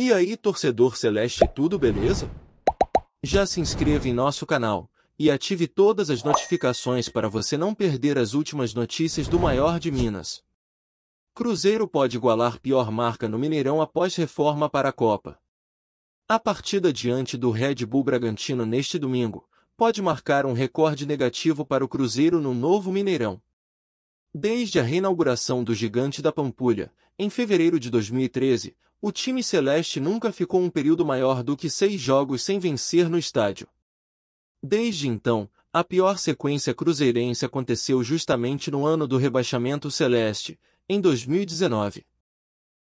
E aí, torcedor celeste, tudo beleza? Já se inscreva em nosso canal e ative todas as notificações para você não perder as últimas notícias do maior de Minas. Cruzeiro pode igualar pior marca no Mineirão após reforma para a Copa. A partida diante do Red Bull Bragantino neste domingo pode marcar um recorde negativo para o Cruzeiro no novo Mineirão. Desde a reinauguração do Gigante da Pampulha, em fevereiro de 2013, o time celeste nunca ficou um período maior do que seis jogos sem vencer no estádio. Desde então, a pior sequência cruzeirense aconteceu justamente no ano do rebaixamento celeste, em 2019.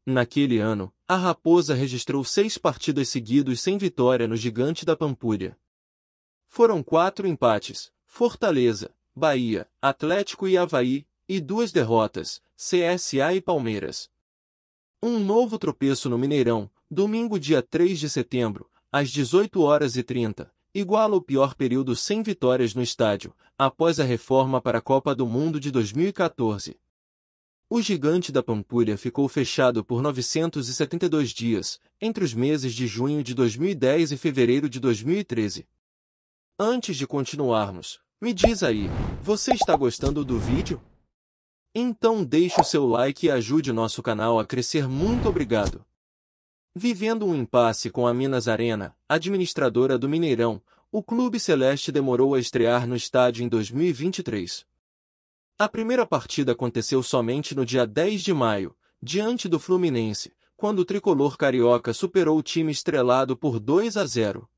Naquele ano, a Raposa registrou seis partidas seguidas sem vitória no Gigante da Pampulha. Foram quatro empates, Fortaleza, Bahia, Atlético e Havaí, e duas derrotas, CSA e Palmeiras. Um novo tropeço no Mineirão, domingo dia 3 de setembro, às 18 horas e 30, iguala o pior período sem vitórias no estádio, após a reforma para a Copa do Mundo de 2014. O gigante da Pampulha ficou fechado por 972 dias, entre os meses de junho de 2010 e fevereiro de 2013. Antes de continuarmos, me diz aí, você está gostando do vídeo? Então deixe o seu like e ajude nosso canal a crescer. Muito obrigado. Vivendo um impasse com a Minas Arena, administradora do Mineirão, o Clube Celeste demorou a estrear no estádio em 2023. A primeira partida aconteceu somente no dia 10 de maio, diante do Fluminense, quando o tricolor carioca superou o time estrelado por 2 a 0.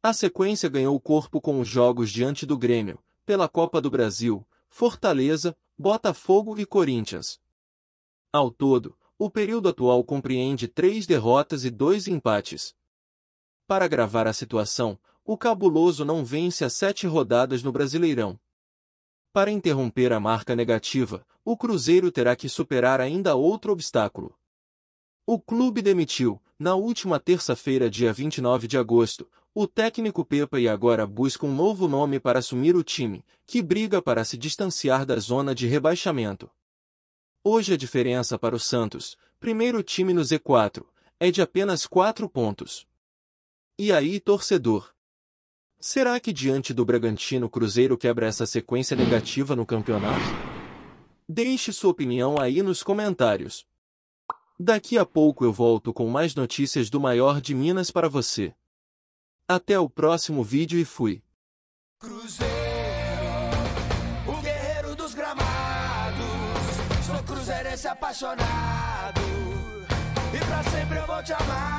A sequência ganhou corpo com os jogos diante do Grêmio, pela Copa do Brasil, Fortaleza, Botafogo e Corinthians. Ao todo, o período atual compreende três derrotas e dois empates. Para agravar a situação, o Cabuloso não vence as sete rodadas no Brasileirão. Para interromper a marca negativa, o Cruzeiro terá que superar ainda outro obstáculo. O clube demitiu, na última terça-feira, dia 29 de agosto, o técnico Pepa e agora busca um novo nome para assumir o time, que briga para se distanciar da zona de rebaixamento. Hoje a diferença para o Santos, primeiro time no Z4, é de apenas 4 pontos. E aí, torcedor? Será que diante do Bragantino o Cruzeiro quebra essa sequência negativa no campeonato? Deixe sua opinião aí nos comentários. Daqui a pouco eu volto com mais notícias do maior de Minas para você. Até o próximo vídeo e fui. Cruzeiro, o guerreiro dos gramados. Sou apaixonado. E pra sempre eu vou te amar.